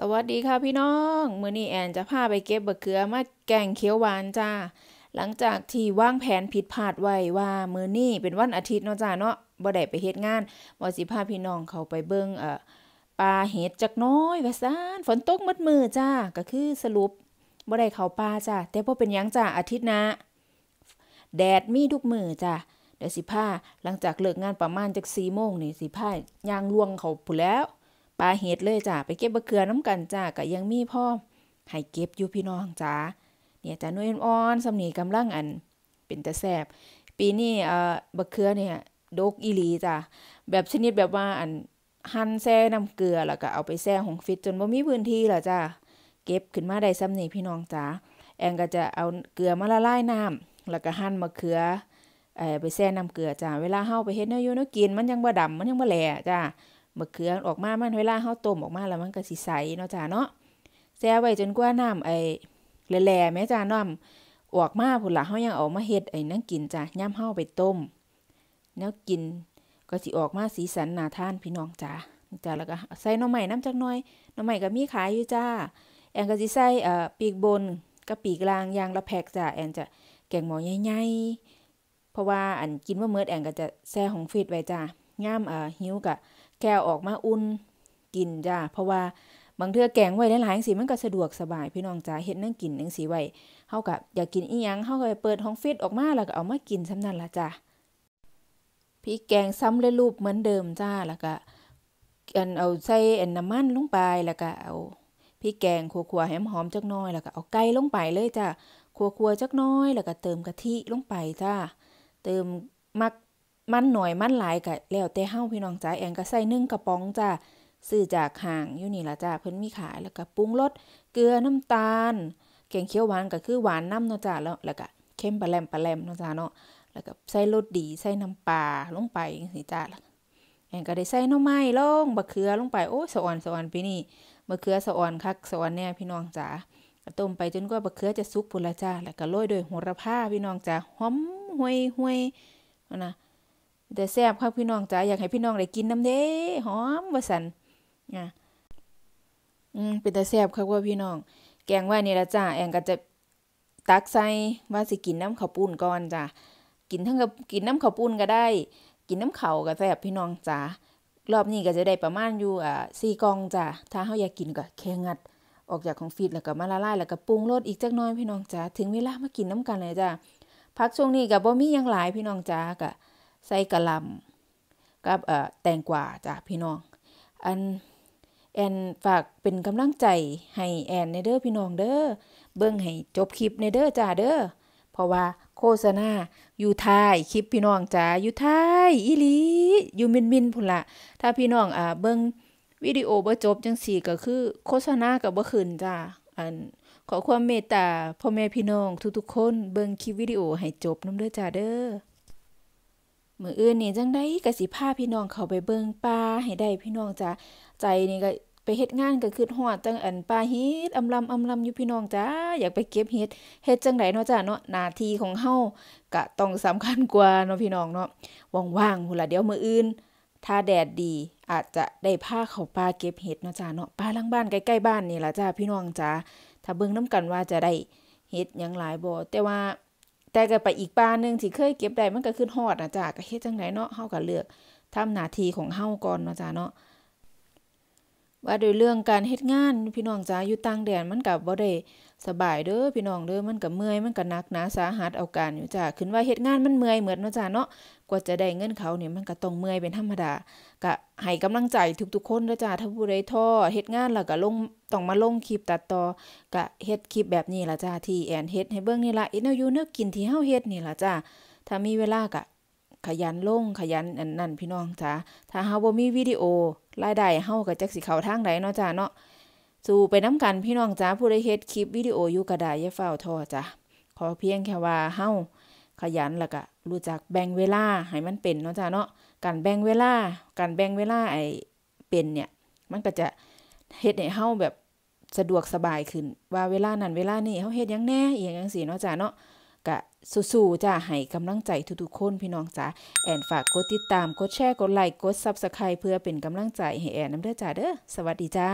สวัสดีค่ะพี่น้อง เมื่อนี้แอนจะพาไปเก็บบักเขือมาแกงเคี้ยวหวานจ้า หลังจากที่วางแผนผิดพลาดไว้ว่าเมื่อนี้เป็นวันอาทิตย์เนาะจ้าเนาะ บ่ได้ไปเฮ็ดงานบ่สิพาพี่น้องเขาไปเบิ่งเอ่อปลาเห็ดจักน้อยว่าซ่านฝนตกมัดมือจ้า ก็คือสรุปบ่ได้เขาป่าจ้าแต่บ่เป็นหยังจ้าอาทิตย์นะแดดมีทุกมือจ้าเดี๋ยวสิพาหลังจากเลิกงานประมาณจัก4โมงนี่สิพาย่างลวงเขาพู้นแล้วปลาเห็ดเลยจ้าไปเก็บมะเขือน้ำกันจ้าก็ยังมีพ่อให้เก็บอยู่พี่น้องจ้าเนี่ยจ้านุ่ยอ่อนสำนีกำลังอันเป็นตะแซบปีนี้เอ่อบะกเขือเนี่ยดกอีหลีจ้าแบบชนิดแบบว่าอันหั่นแซ่น้ำเกลือแล้วก็เอาไปแซ่ของฟิตจนบ่มีพื้นที่แล้วจ้าเก็บขึ้นมาได้สำนีพี่น้องจ้าแองก็จะเอาเกลือมาละลายน้ำแล้วก็หั่นมะเขือไปแซ่น้ำเกลือจ้าเวลาเฮาไปเฮ็ดเนื้อยู่เนื้อกินมันยังบ่ดำมันยังบ่แหล่จ้ามะเขือออกมามันเวลาเฮาต้มออกมาแล้วมันก็สิใสเนาะจ้าเนาะแช่ไว้จนกว่าน้ำไอ้แหล่ๆแม่จ้าน้ำออกมาพุ่นละเฮายังเอามาเฮ็ดไอ้นั่งกินจ้าย่ำเฮาไปต้มแล้วกินก็สิออกมาสีสันน่าทานพี่น้องจ้าจ้าแล้วก็ใส่น้ำใหม่น้ำจักน้อยน้ำใหม่ก็มีขายอยู่จ้าแอนก็สิใส่เอ่อปีกบนกับปีกลางยางละแพกจ้าแอนจะแกงหมอใหญ่ๆเพราะว่าอันกินว่าเมื่อแอนก็จะแซ่ของฟีดไว้จ้างามเอ่อหิวกะแก้วออกมาอุ่นกินจ้าเพราะว่าบางเทื่อแกงไว้หลายๆสีมันก็สะดวกสบาย พี่น้องจ้าเห็ดนั่งกินนั่งสีไว้เ้ากับอยากกินอีหยังเ้าก็เปิดห้องฟิตออกมาแล้วก็เอามากินสํำนันละจ้าพี่แกงซ้ำเลยรูปเหมือนเดิมจ้าแล้วก็อันเอาใส่อ็นน้ำมันลงไปแล้วก็เอาพี่แกงขัวๆให้หอมจักน้อย แล้วก็เอาไก่ลงไปเลยจ้าขัวๆจักน้อย แล้วก็เติมกะทิลงไปจ้าเติมมักมันหน่อยมันหลายกะแล้วแต่เฮาพี่น้องจ๋าแองก็ใส่นึ่งกระป๋องจ้าซื้อจากห้างอยู่นี่ละจ้าเพิ่นมีขายแล้วก็ปรุงรสเกลือน้ำตาลแกงเขียวหวานก็คือหวานน้ำเนาะจ้าแล้วแล้วก็เค็มปลาแหลมปลาแหลมเนาะจ้าเนาะแล้วก็ใส่รสดีใส่น้ำปลาลงไปจังซี่จ้าแองก็ได้ใส่น้ำไม้ลงบะเขือลงไปโอ้สะอ่อนสะอ่อนพีนี่บะเขือสะอ่อนคักสะอ่อนแน่พี่น้องจ๋าต้มไปจนกว่าบะเขือจะสุกพุ่นละจ้าแล้วก็โรยด้วยโหระพาพี่น้องจ๋าหอมห่วยห่วยนะแต่แซ่บครับพี่น้องจ๋าอยากให้พี่น้องได้กินน้ำเด้หอม ว่าสันนะอืมเป็นแต่แซ่บครับว่าพี่น้อง แกงว่านี่ละจ้าแองก็จะตักใส่ว่าสิกินน้ำข้าวปุ้นก่อนจ้ากินทั้งกับ กินน้ำข้าวปุ้นก็ได้ กินน้ำเข่าก็แซ่บพี่น้องจ๋ารอบนี้ก็จะได้ประมาณอยู่ อ่าสี่กองจ้าถ้าเขาอยากกินก็แค่งัด ออกจากของฟีดแล้วก็มาละลายแล้วก็ปรุงรสอีกจักน้อยพี่น้องจ๋าถึงเวลามากินน้ำกันเลยจ้าพักช่วงนี้กับบ่มียังหลายพี่น้องจ๋ากะใส่กะหล่ำกับเออแตงกวาจ้ะพี่น้องอันแอนฝากเป็นกำลังใจให้แอนในเด้อพี่น้องเด้อเบิ่งให้จบคลิปในเด้อจ้าเด้อเพราะว่าโฆษณาอยู่ท้ายคลิปพี่น้องจ้าอยู่ท้ายอีลีอยู่มินมินพุ่นละถ้าพี่น้องอ่าเบิ่งวิดีโอบ่จบจังสี่ก็คือ โฆษณากับบ่ขึ้นจ้าอันขอความเมตตาพ่อแม่พี่น้องทุกๆคน เบิ่งคลิปวิดีโอให้จบน้ำเด้อจ้าเด้อมืออื่นนี่จังได้กสิผ้าพี่น้องเขาไปเบิงปลาให้ได้พี่น้องจ้าใจนี่ก็ไปเฮ็ดงานก็คือหอดจังอันปลาเฮ็ดอำลำอำลำอยู่พี่น้องจ้าอยากไปเก็บเฮ็ดเฮ็ดจังไดเนาะจ้าเนาะหน้าที่ของเฮาก็ต้องสำคัญกว่าเนาะพี่น้องเนาะว่างๆพุ่นล่ะเดี๋ยวมื้ออื่น ถ้าแดดดีอาจจะได้ผ้าเขาปลาเก็บเฮ็ดเนาะจ้าเนาะปลาล่างบ้านใกล้ๆบ้านนี่ล่ะจ้าพี่น้องจ้าถ้าเบิ่งน้ำกันว่าจะได้เฮ็ดหยังหลายบ่แต่ว่าแต่ก็ไปอีกปลาหนึ่งที่เคยเก็บได้มันก็ขึ้นหอดนะจ๊ะก็เฮ็ดจังไหนเนาะเฮาก็เลือก ทำหน้าที่ของเฮาก่อนเนาะจ๊ะเนาะว่าโดยเรื่องการเฮ็ดงานพี่น้องจ๋าอยู่ต่างแดนมันกับบ่ได้สบายเด้อพี่น้องเด้อมันกับเมื่อยมันกับนักหนาสาหัสเอาการอยู่จ้าขึ้นว่าเฮ็ดงานมันเมื่อยเหมือนเนาะจ้าเนาะกว่าจะได้เงินเขาเนี่ยมันก็ต้องเมื่อยเป็นธรรมดาก็ให้กำลังใจทุกๆคนเด้อจ้าถ้าผู้ใดท้อเฮ็ดงานแล้วก็ลงต้องมาลงคลิปตัดต่อก็เฮ็ดคลิปแบบนี้ล่ะจ้าที่แอนเฮ็ดให้เบิ่งนี่ล่ะอีนอยู่นึกกินที่เฮาเฮ็ดนี่ล่ะจ้าถ้ามีเวลาก็ขยันลงขยันอันนั่นพี่น้องจ้าถ้าเฮาบ่มีวิดีโอรายได้เฮาก็จักสิเข้าทางใดเนาะจ้าเนาะสู่ไปน้ำกันพี่น้องจ้าผู้ใดเฮ็ดคลิปวิดีโออยู่กระดาษอย่าเฝ้าท้อจ้าขอเพียงแค่ว่าเฮาขยันแล้วก็รู้จักแบ่งเวลาให้มันเป็นเนาะจ้าเนาะการแบ่งเวลาการแบ่งเวลาไอ้เป็นเนี่ยมันก็จะเฮ็ดให้เฮาแบบสะดวกสบายขึ้นว่าเวลานั้นเวลานี้เฮาเฮ็ดหยังแน่อีหยังจังซี่เนาะจ้าเนาะกะสู้ๆจ้าให้กำลังใจทุก ๆ คนพี่น้องจ้าแอนฝาก กดติดตามกดแชร์ กด ไลค์ กดซับสไครป์เพื่อเป็นกำลังใจให้แอนน้ำเด้อจ้าเด้อสวัสดีจ้า